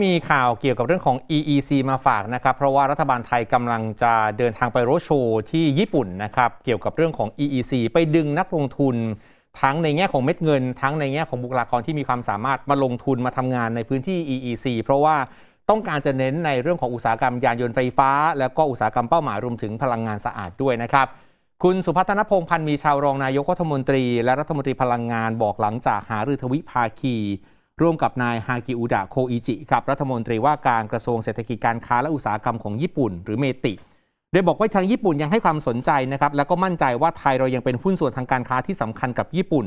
มีข่าวเกี่ยวกับเรื่องของ EEC มาฝากนะครับ เพราะว่ารัฐบาลไทยกำลังจะเดินทางไปโรโชว์ที่ญี่ปุ่นนะครับ เกี่ยวกับเรื่องของ EEC ไปดึงนักลงทุนทั้งในแง่ของเม็ดเงิน ทั้งในแง่ของบุคลากรที่มีความสามารถมาลงทุนมาทำงานในพื้นที่ EEC เพราะว่าต้องการจะเน้นในเรื่องของอุตสาหกรรมยานยนต์ไฟฟ้าแล้วก็อุตสาหกรรมเป้าหมายรวมถึงพลังงานสะอาดด้วยนะครับ คุณสุพัฒนพงพันธ์มีชาวรองนายกรัฐมนตรีและรัฐมนตรีพลังงานบอกหลังจากหารือทวิภาคีร่วมกับนายฮากิอุดะโคอิจิครับรัฐมนตรีว่าการกระทรวงเศรษฐกิจการค้าและอุตสาหกรรมของญี่ปุ่นหรือเมติโดยบอกว่าทางญี่ปุ่นยังให้ความสนใจนะครับ แล้วก็มั่นใจว่าไทยเรายังเป็นหุ้นส่วนทางการค้าที่สำคัญกับญี่ปุ่น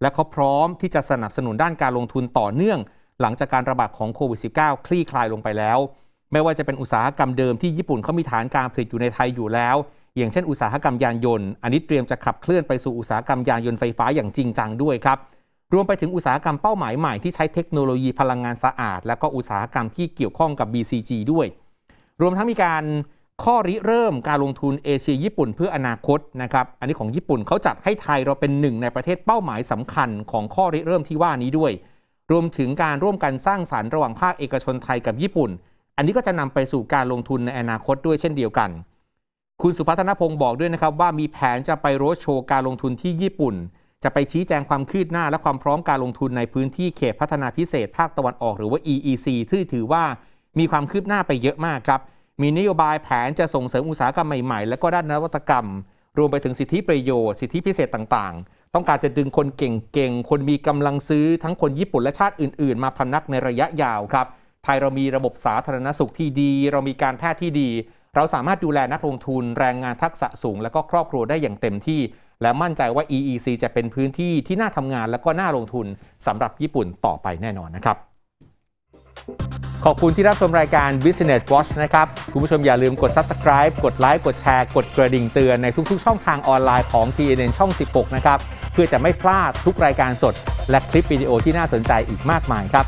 และเขาพร้อมที่จะสนับสนุนด้านการลงทุนต่อเนื่อง หลังจากการระบาดของโควิด -19 คลี่คลายลงไปแล้ว ไม่ว่าจะเป็นอุตสาหกรรมเดิมที่ญี่ปุ่นเขามีฐานการผลิตอยู่ในไทยอยู่แล้ว อย่างเช่นอุตสาหกรรมยานยนต์อันนี้เตรียมจะขับเคลื่อนไปสู่อุตสาหกรรมยานยนต์ไฟฟ้าอย่างจริงจังด้วยครับรวมไปถึงอุตสาหกรรมเป้าหมายใหม่ที่ใช้เทคโนโลยีพลังงานสะอาด และก็อุตสาหกรรมที่เกี่ยวข้องกับ BCG ด้วย รวมทั้งมีการข้อริเริ่มการลงทุนเอเชียญี่ปุ่น เพื่ออนาคตนะครับอันนี้ของญี่ปุ่นเขาจัดให้ไทยเราเป็นหนึ่งในประเทศเป้าหมายสำคัญของข้อริเริ่มที่ว่านี้ด้วย รวมถึงการร่วมกันสร้างสารรค์ระหว่างภาคเอกชนไทยกับญี่ปุ่น อันนี้ก็จะนำไปสู่การลงทุนในอนาคตด้วยเช่นเดียวกัน คุณสุพัฒนพงศ์บอกด้วยนะครับว่ามีแผนจะไปโรดโชว์การลงทุนที่ญี่ปุ่นจะไปชี้แจงความคืบหน้าและความพร้อมการลงทุนในพื้นที่เขตพัฒนาพิเศษภาคตะวันออกหรือว่า EEC ที่ถือว่า มีความคืบหน้าไปเยอะมากครับ มีนโยบายแผนจะส่งเสริมอุตสาหกรรมใหม่ ๆ และก็ด้านนวัตกรรม รวมไปถึงสิทธิประโยชน์สิทธิพิเศษต่างๆ ต้องการจะดึงคนเก่ง ๆ คนมีกำลังซื้อทั้งคนญี่ปุ่นและชาติอื่นๆ มาพำนักในระยะยาวครับไทยเรามีระบบสาธารณสุขที่ดี เรามีการแพทย์ที่ดี เราสามารถดูแลนักลงทุนแรงงานทักษะสูง และก็ครอบครัวได้อย่างเต็มที่และมั่นใจว่า EEC จะเป็นพื้นที่ที่น่าทำงานและก็น่าลงทุนสำหรับญี่ปุ่นต่อไปแน่นอนนะครับ ขอบคุณที่รับชมรายการ Business Watch นะครับ คุณผู้ชมอย่าลืมกด subscribe กดไลค์ กดแชร์ กดกระดิ่งเตือน ในทุกๆ ช่องทางออนไลน์ของ TNN ช่อง 16 นะครับ เพื่อจะไม่พลาดทุกรายการสด และคลิปวิดีโอที่น่าสนใจอีกมากมายครับ